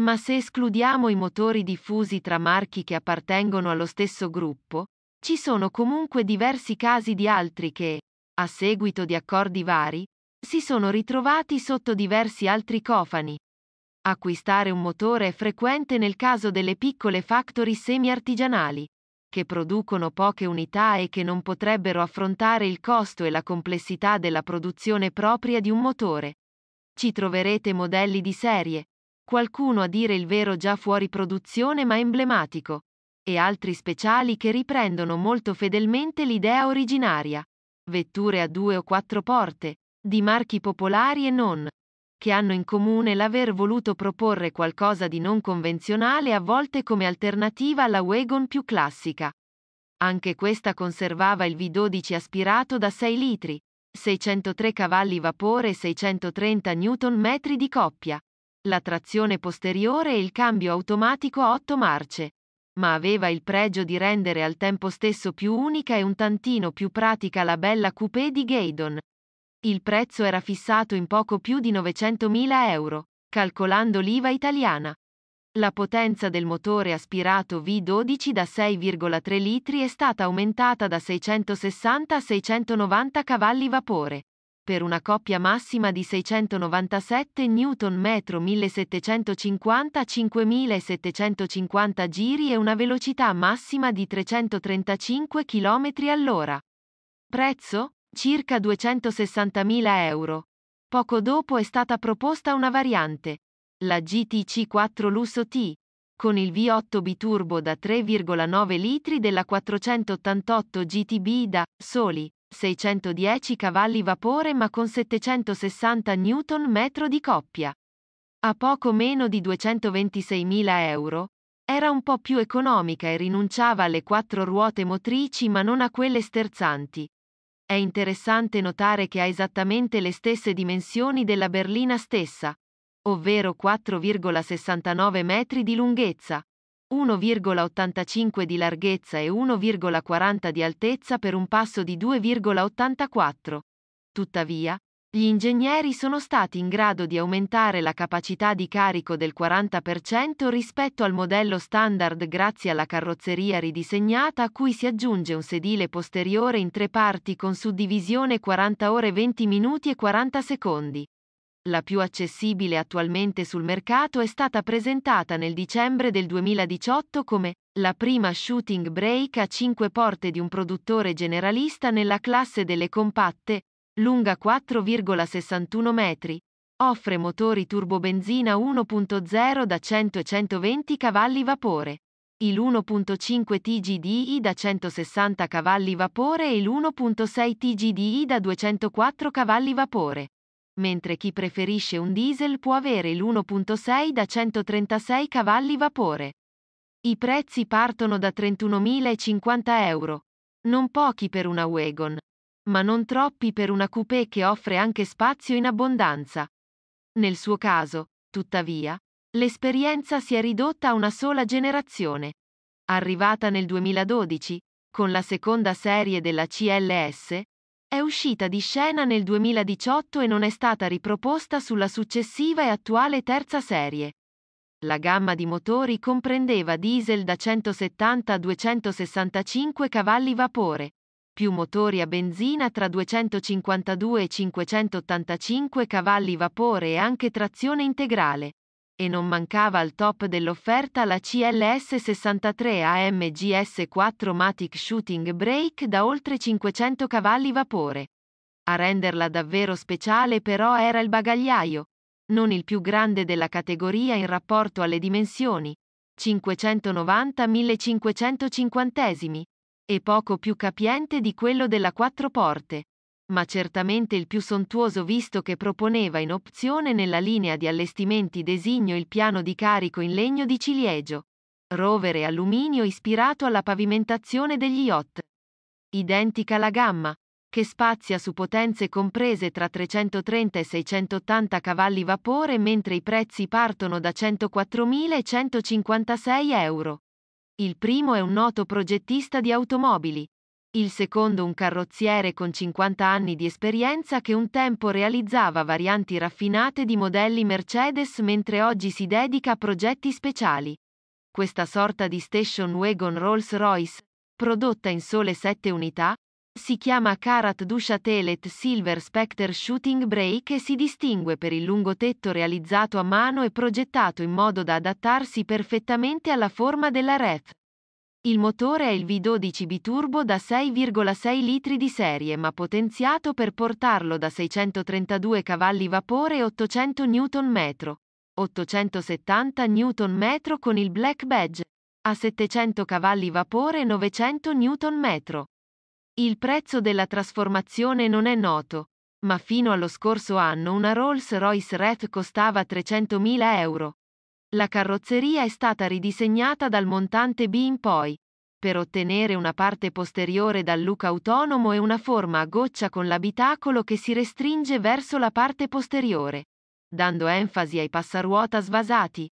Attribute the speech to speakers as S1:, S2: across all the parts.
S1: Ma se escludiamo i motori diffusi tra marchi che appartengono allo stesso gruppo, ci sono comunque diversi casi di altri che, a seguito di accordi vari, si sono ritrovati sotto diversi altri cofani. Acquistare un motore è frequente nel caso delle piccole factory semi-artigianali, che producono poche unità e che non potrebbero affrontare il costo e la complessità della produzione propria di un motore. Ci troverete modelli di serie, qualcuno a dire il vero già fuori produzione ma emblematico, e altri speciali che riprendono molto fedelmente l'idea originaria. Vetture a due o quattro porte, di marchi popolari e non, che hanno in comune l'aver voluto proporre qualcosa di non convenzionale a volte come alternativa alla wagon più classica. Anche questa conservava il V12 aspirato da 6 litri, 603 cavalli vapore e 630 Nm di coppia, la trazione posteriore e il cambio automatico a otto marce, ma aveva il pregio di rendere al tempo stesso più unica e un tantino più pratica la bella coupé di Gaydon. Il prezzo era fissato in poco più di 900.000 euro, calcolando l'IVA italiana. La potenza del motore aspirato V12 da 6,3 litri è stata aumentata da 660 a 690 cavalli vapore per una coppia massima di 697 Nm 1750-5750 giri e una velocità massima di 335 km all'ora. Prezzo? Circa 260.000 euro. Poco dopo è stata proposta una variante, la GTC4 Lusso T, con il V8 biturbo da 3,9 litri della 488 GTB da soli 610 cavalli vapore ma con 760 Nm di coppia. A poco meno di 226.000 euro, era un po' più economica e rinunciava alle quattro ruote motrici ma non a quelle sterzanti. È interessante notare che ha esattamente le stesse dimensioni della berlina stessa, ovvero 4,69 metri di lunghezza, 1,85 di larghezza e 1,40 di altezza per un passo di 2,84. Tuttavia, gli ingegneri sono stati in grado di aumentare la capacità di carico del 40% rispetto al modello standard grazie alla carrozzeria ridisegnata a cui si aggiunge un sedile posteriore in tre parti con suddivisione 40 ore 20 minuti e 40 secondi la più accessibile attualmente sul mercato, è stata presentata nel dicembre del 2018 come la prima shooting break a 5 porte di un produttore generalista nella classe delle compatte, lunga 4,61 metri, offre motori turbobenzina 1.0 da 100 e 120 cavalli vapore, il 1.5 TGDI da 160 cavalli vapore e il 1.6 TGDI da 204 cavalli vapore mentre chi preferisce un diesel può avere l'1.6 da 136 cavalli vapore. I prezzi partono da 31.050 euro. Non pochi per una wagon, ma non troppi per una coupé che offre anche spazio in abbondanza. Nel suo caso, tuttavia, l'esperienza si è ridotta a una sola generazione. Arrivata nel 2012, con la seconda serie della CLS, è uscita di scena nel 2018 e non è stata riproposta sulla successiva e attuale terza serie. La gamma di motori comprendeva diesel da 170 a 265 cavalli vapore, più motori a benzina tra 252 e 585 cavalli vapore e anche trazione integrale e non mancava al top dell'offerta la CLS 63 AMG s 4 Matic Shooting Brake da oltre 500 cavalli vapore. A renderla davvero speciale però era il bagagliaio, non il più grande della categoria in rapporto alle dimensioni, 590-1550 e poco più capiente di quello della quattro porte, ma certamente il più sontuoso visto che proponeva in opzione nella linea di allestimenti designo il piano di carico in legno di ciliegio, rover e alluminio ispirato alla pavimentazione degli yacht. Identica la gamma, che spazia su potenze comprese tra 330 e 680 cavalli vapore mentre i prezzi partono da 104.156 euro. Il primo è un noto progettista di automobili, il secondo un carrozziere con 50 anni di esperienza che un tempo realizzava varianti raffinate di modelli Mercedes mentre oggi si dedica a progetti speciali. Questa sorta di station wagon Rolls-Royce, prodotta in sole 7 unità, si chiama Karat Dushatelet Silver Spectre Shooting Brake e si distingue per il lungo tetto realizzato a mano e progettato in modo da adattarsi perfettamente alla forma della ref. Il motore è il V12 biturbo da 6,6 litri di serie ma potenziato per portarlo da 632 cavalli vapore e 800 Nm, 870 Nm con il Black Badge, a 700 cavalli vapore e 900 Nm. Il prezzo della trasformazione non è noto, ma fino allo scorso anno una Rolls-Royce REF costava 300.000 euro la carrozzeria è stata ridisegnata dal montante B in poi, per ottenere una parte posteriore dal look autonomo e una forma a goccia con l'abitacolo che si restringe verso la parte posteriore, dando enfasi ai passaruota svasati.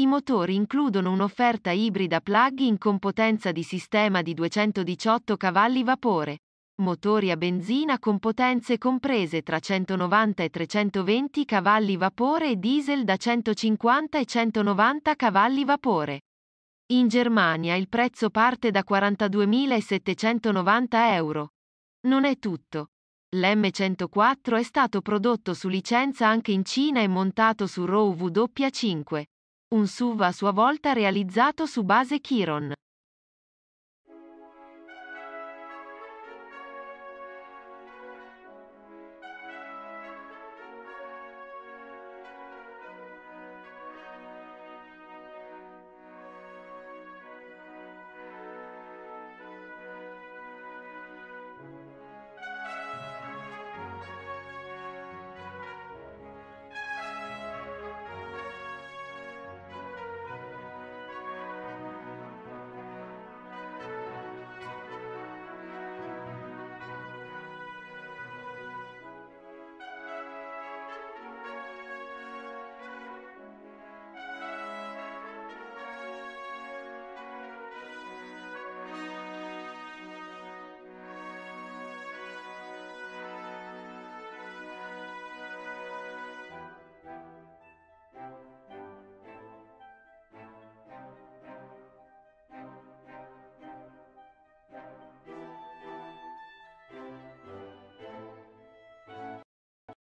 S1: I motori includono un'offerta ibrida plug-in con potenza di sistema di 218 cavalli vapore, motori a benzina con potenze comprese tra 190 e 320 cavalli vapore e diesel da 150 e 190 cavalli vapore. In Germania il prezzo parte da 42.790 euro. Non è tutto. L'M104 è stato prodotto su licenza anche in Cina e montato su ROW W5. Un SUV a sua volta realizzato su base Chiron.